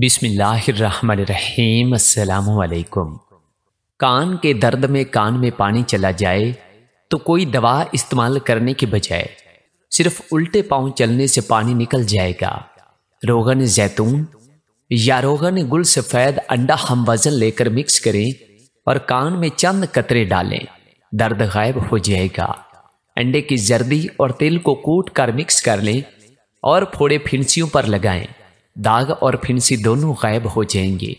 बिसमीम् अल्लाम कान के दर्द में कान में पानी चला जाए तो कोई दवा इस्तेमाल करने के बजाय सिर्फ उल्टे पाँव चलने से पानी निकल जाएगा रोगन जैतून या रोगन गुल सफ़ेद अंडा हम वज़न लेकर मिक्स करें और कान में चंद कतरे डालें दर्द गायब हो जाएगा अंडे की जर्दी और तेल को कूट कर मिक्स कर लें और फोड़े फिंसियों पर लगाएं दाग और फिंसी दोनों गायब हो जाएंगे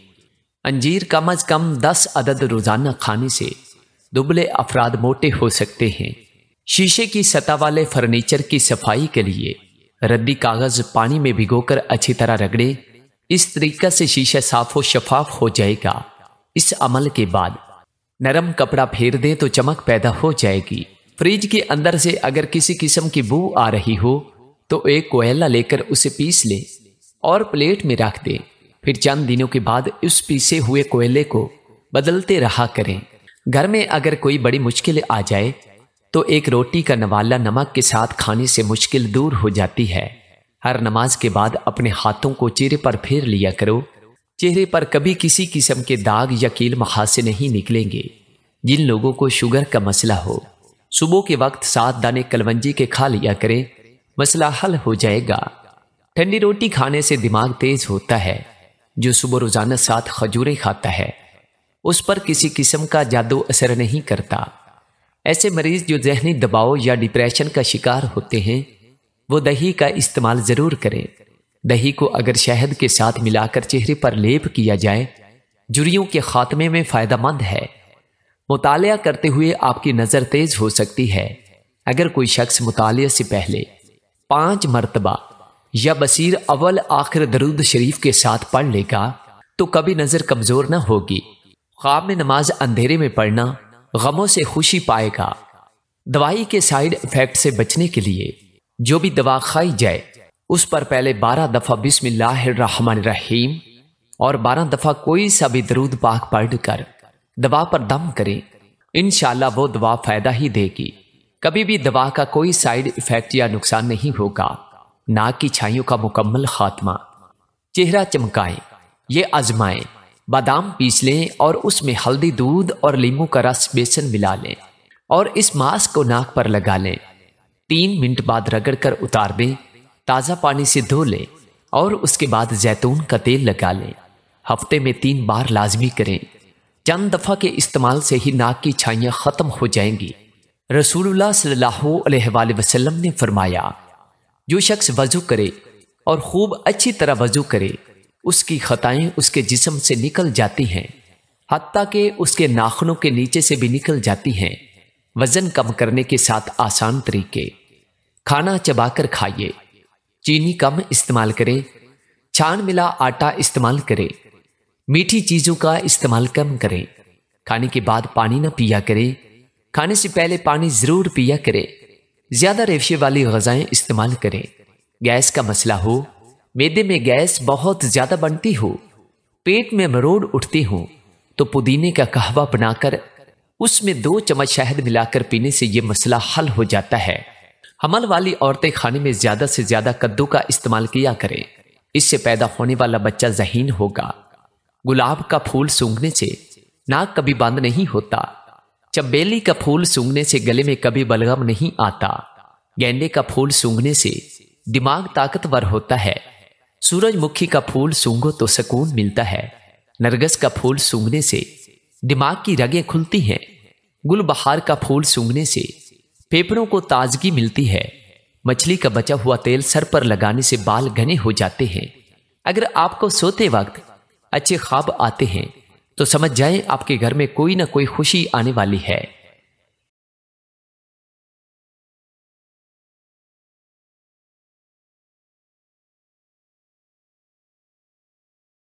अंजीर कम अज कम दस अदद रोज़ाना खाने से दुबले अफराद मोटे हो सकते हैं शीशे की सतह वाले फर्नीचर की सफाई के लिए रद्दी कागज़ पानी में भिगोकर अच्छी तरह रगड़े इस तरीका से शीशा साफ व शफाफ हो जाएगा इस अमल के बाद नरम कपड़ा फेर दें तो चमक पैदा हो जाएगी फ्रिज के अंदर से अगर किसी किस्म की बू आ रही हो तो एक कोयला लेकर उसे पीस लें और प्लेट में रख दें फिर चंद दिनों के बाद उस पीसे हुए कोयले को बदलते रहा करें घर में अगर कोई बड़ी मुश्किल आ जाए तो एक रोटी का नवाला नमक के साथ खाने से मुश्किल दूर हो जाती है हर नमाज के बाद अपने हाथों को चेहरे पर फेर लिया करो चेहरे पर कभी किसी किस्म के दाग या कील महाज से नहीं निकलेंगे जिन लोगों को शुगर का मसला हो सुबह के वक्त सात दाने कलवंजी के खा लिया करें मसला हल हो जाएगा ठंडी रोटी खाने से दिमाग तेज होता है जो सुबह रोजाना सात खजूरें खाता है उस पर किसी किस्म का जादू असर नहीं करता ऐसे मरीज जो जहनी दबाव या डिप्रेशन का शिकार होते हैं वो दही का इस्तेमाल ज़रूर करें दही को अगर शहद के साथ मिलाकर चेहरे पर लेप किया जाए जुड़ियों के खात्मे में मंद है मुताल करते हुए आपकी नज़र तेज हो सकती है अगर कोई शख्स मुताले से पहले पाँच मरतबा या बसीर अवल आखिर दरुद शरीफ के साथ पढ़ लेगा तो कभी नज़र कमज़ोर न होगी ख्वाब में नमाज अंधेरे में पढ़ना गमों से खुशी पाएगा दवाई के साइड इफेक्ट से बचने के लिए जो भी दवा खाई जाए उस पर पहले बारह दफ़ा बिस्मिल्लाहिर्रहमानिर्रहीम और बारह दफ़ा कोई सा भी दरूद पाक पढ़ कर दवा पर दम करें इन वो दवा फ़ायदा ही देगी कभी भी दवा का कोई साइड इफ़ेक्ट या नुकसान नहीं होगा नाक की छाइयों का मुकम्मल खात्मा चेहरा चमकाए ये आजमाएं बादाम पीस लें और उसमें हल्दी दूध और लींबू का रस बेसन मिला लें और इस मास्क को नाक पर लगा लें तीन मिनट बाद रगड़ कर उतार दें ताज़ा पानी से धो लें और उसके बाद जैतून का तेल लगा लें हफ्ते में तीन बार लाजमी करें चंद दफ़ा के इस्तेमाल से ही नाक की छाइयाँ ख़त्म हो जाएंगी रसूलुल्लाह सल्लल्लाहु अलैहि वसल्लम ने फरमाया जो शख्स वजू करे और खूब अच्छी तरह वजू करे उसकी खताएं उसके जिसम से निकल जाती हैं हती के उसके नाखनों के नीचे से भी निकल जाती हैं वजन कम करने के साथ आसान तरीके खाना चबाकर खाइए चीनी कम इस्तेमाल करें छान मिला आटा इस्तेमाल करें मीठी चीज़ों का इस्तेमाल कम करें खाने के बाद पानी ना पिया करें खाने से पहले पानी ज़रूर पिया करें ज़्यादा रेशे वाली गजाएं इस्तेमाल करें गैस का मसला हो मेदे में गैस बहुत ज़्यादा बनती हो पेट में मरोड़ उठती हो तो पुदीने का कहवा बनाकर उसमें दो चम्मच शहद मिलाकर पीने से यह मसला हल हो जाता है हमल वाली औरतें खाने में ज़्यादा से ज़्यादा कद्दू का इस्तेमाल किया करें इससे पैदा होने वाला बच्चा जहीन होगा गुलाब का फूल सूंघने से नाक कभी बंद नहीं होता चबेली का फूल सूंघने से गले में कभी बलगम नहीं आता गेंडे का फूल सूंघने से दिमाग ताकतवर होता है सूरजमुखी का फूल सूंघो तो सुकून मिलता है नरगस का फूल सूंघने से दिमाग की रगें खुलती हैं गुलबहार का फूल सूंघने से फेफड़ों को ताजगी मिलती है मछली का बचा हुआ तेल सर पर लगाने से बाल घने हो जाते हैं अगर आपको सोते वक्त अच्छे ख्वाब आते हैं तो समझ जाए आपके घर में कोई ना कोई खुशी आने वाली है